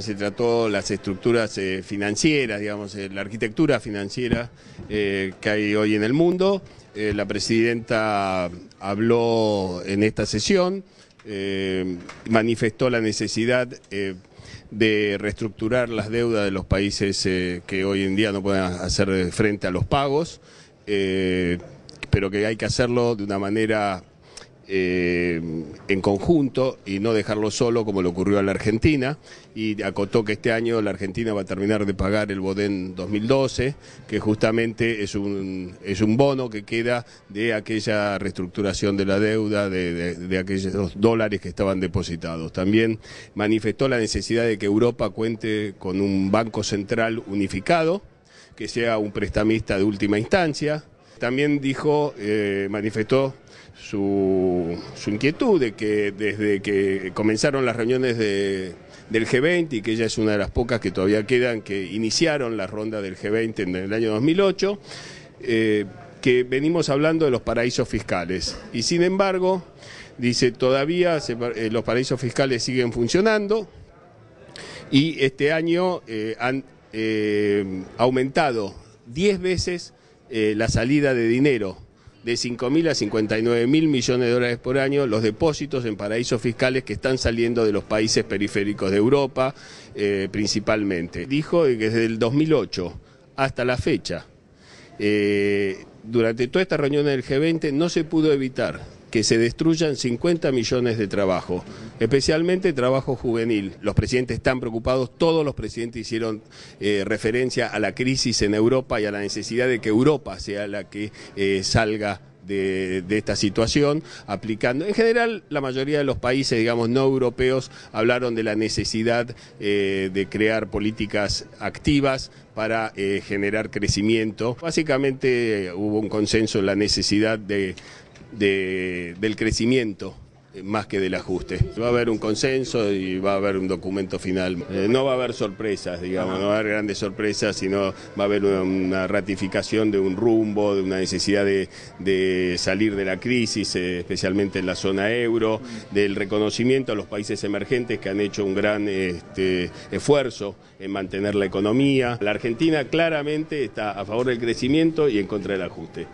Se trató las estructuras eh, financieras, digamos, eh, la arquitectura financiera eh, que hay hoy en el mundo. la presidenta habló en esta sesión, manifestó la necesidad de reestructurar las deudas de los países que hoy en día no pueden hacer frente a los pagos, pero que hay que hacerlo de una manera eh, en conjunto y no dejarlo solo como le ocurrió a la Argentina y acotó que este año la Argentina va a terminar de pagar el Bodén 2012, que justamente es un, es un bono que queda de aquella reestructuración de la deuda, de, de aquellos dólares que estaban depositados. También manifestó la necesidad de que Europa cuente con un banco central unificado, que sea un prestamista de última instancia, también dijo, eh, manifestó su, inquietud de que desde que comenzaron las reuniones del G20 y que ella es una de las pocas que todavía quedan que iniciaron la ronda del G20 en el año 2008, eh, que venimos hablando de los paraísos fiscales. Y sin embargo, dice, todavía eh, los paraísos fiscales siguen funcionando y este año han aumentado 10 veces eh, la salida de dinero de 5.000 a 59.000 millones de dólares por año, los depósitos en paraísos fiscales que están saliendo de los países periféricos de Europa eh, principalmente. Dijo que desde el 2008 hasta la fecha, eh, durante toda esta reunión del G20 no se pudo evitar que se destruyan 50 millones de trabajos, especialmente trabajo juvenil. Los presidentes están preocupados, todos los presidentes hicieron eh, referencia a la crisis en Europa y a la necesidad de que Europa sea la que eh, salga de, esta situación, aplicando. En general, la mayoría de los países, digamos, no europeos, hablaron de la necesidad eh, de crear políticas activas para generar crecimiento. Básicamente hubo un consenso en la necesidad de del crecimiento eh, más que del ajuste. Va a haber un consenso y va a haber un documento final. Eh, no va a haber sorpresas, digamos, no va a haber grandes sorpresas, sino va a haber una, ratificación de un rumbo, de una necesidad de, salir de la crisis, eh, especialmente en la zona euro, del reconocimiento a los países emergentes que han hecho un gran este, esfuerzo en mantener la economía. La Argentina claramente está a favor del crecimiento y en contra del ajuste.